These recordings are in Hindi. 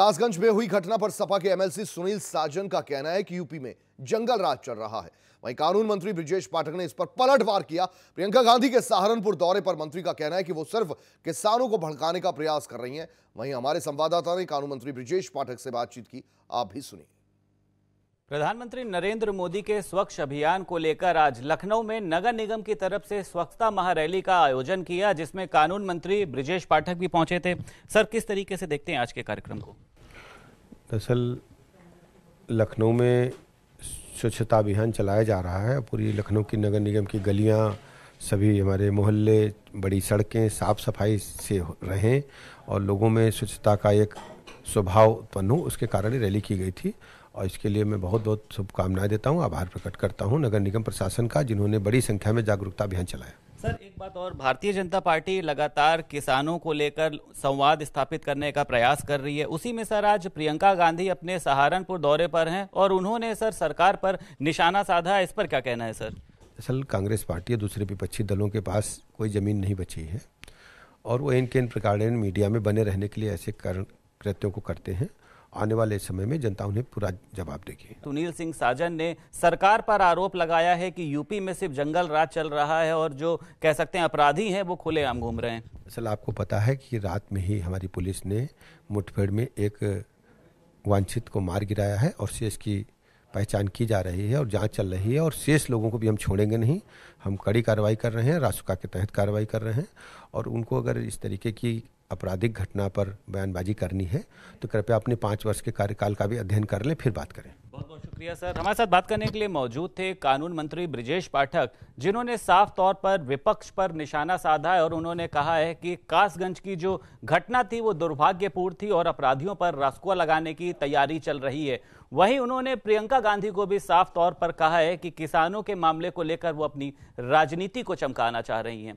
दासगंज में हुई घटना पर सपा के एमएलसी सुनील साजन का कहना है कि यूपी में जंगल राज चल रहा है वहीं कानून मंत्री ब्रिजेश पाठक ने इस पर पलटवार किया प्रियंका गांधी के सहारनपुर दौरे पर मंत्री का कहना है कि वो सिर्फ किसानों को भड़काने का प्रयास कर रही हैं वहीं हमारे संवाददाता ने कानून मंत्री ब्रिजेश पाठक से बातचीत की आप भी सुनिए प्रधानमंत्री नरेंद्र मोदी के स्वच्छ अभियान को लेकर आज लखनऊ में नगर निगम की तरफ से स्वच्छता महारैली का आयोजन किया जिसमें कानून मंत्री ब्रिजेश पाठक भी पहुंचे थे सर किस तरीके से देखते हैं आज के कार्यक्रम को दरअसल लखनऊ में स्वच्छता अभियान चलाया जा रहा है पूरी लखनऊ की नगर निगम की गलियाँ सभी हमारे मोहल्ले बड़ी सड़कें साफ सफाई से रहें और लोगों में स्वच्छता का एक स्वभाव उत्पन्न हो उसके कारण रैली की गई थी और इसके लिए मैं बहुत बहुत शुभकामनाएं देता हूं आभार प्रकट करता हूं नगर निगम प्रशासन का जिन्होंने बड़ी संख्या में जागरूकता अभियान चलाया सर एक बात और भारतीय जनता पार्टी लगातार किसानों को लेकर संवाद स्थापित करने का प्रयास कर रही है उसी में सर आज प्रियंका गांधी अपने सहारनपुर दौरे पर हैं और उन्होंने सर सरकार पर निशाना साधा इस पर क्या कहना है सर असल कांग्रेस पार्टी या दूसरे विपक्षी दलों के पास कोई ज़मीन नहीं बची है और वो इन इन प्रकार मीडिया में बने रहने के लिए ऐसे कृत्यों को करते हैं आने वाले समय में जनता उन्हें पूरा जवाब देगी सुनील सिंह साजन ने सरकार पर आरोप लगाया है कि यूपी में सिर्फ जंगल राज चल रहा है और जो कह सकते हैं अपराधी हैं वो खुलेआम घूम रहे हैं असल आपको पता है कि रात में ही हमारी पुलिस ने मुठभेड़ में एक वांछित को मार गिराया है और शेष की पहचान की जा रही है और जांच चल रही है और शेष लोगों को भी हम छोड़ेंगे नहीं हम कड़ी कार्रवाई कर रहे हैं रासुका के तहत कार्रवाई कर रहे हैं और उनको अगर इस तरीके की आपराधिक घटना पर बयानबाजी करनी है तो कृपया अपने पाँच वर्ष के कार्यकाल का भी अध्ययन कर लें फिर बात करें बहुत बहुत शुक्रिया सर हमारे साथ बात करने के लिए मौजूद थे कानून मंत्री ब्रिजेश पाठक जिन्होंने साफ तौर पर विपक्ष पर निशाना साधा है और उन्होंने कहा है कि कासगंज की जो घटना थी वो दुर्भाग्यपूर्ण थी और अपराधियों पर रास्कुआ लगाने की तैयारी चल रही है वहीं उन्होंने प्रियंका गांधी को भी साफ तौर पर कहा है कि किसानों के मामले को लेकर वो अपनी राजनीति को चमकाना चाह रही हैं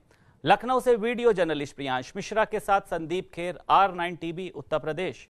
लखनऊ से वीडियो जर्नलिस्ट प्रियांश मिश्रा के साथ संदीप खेर आर नाइन उत्तर प्रदेश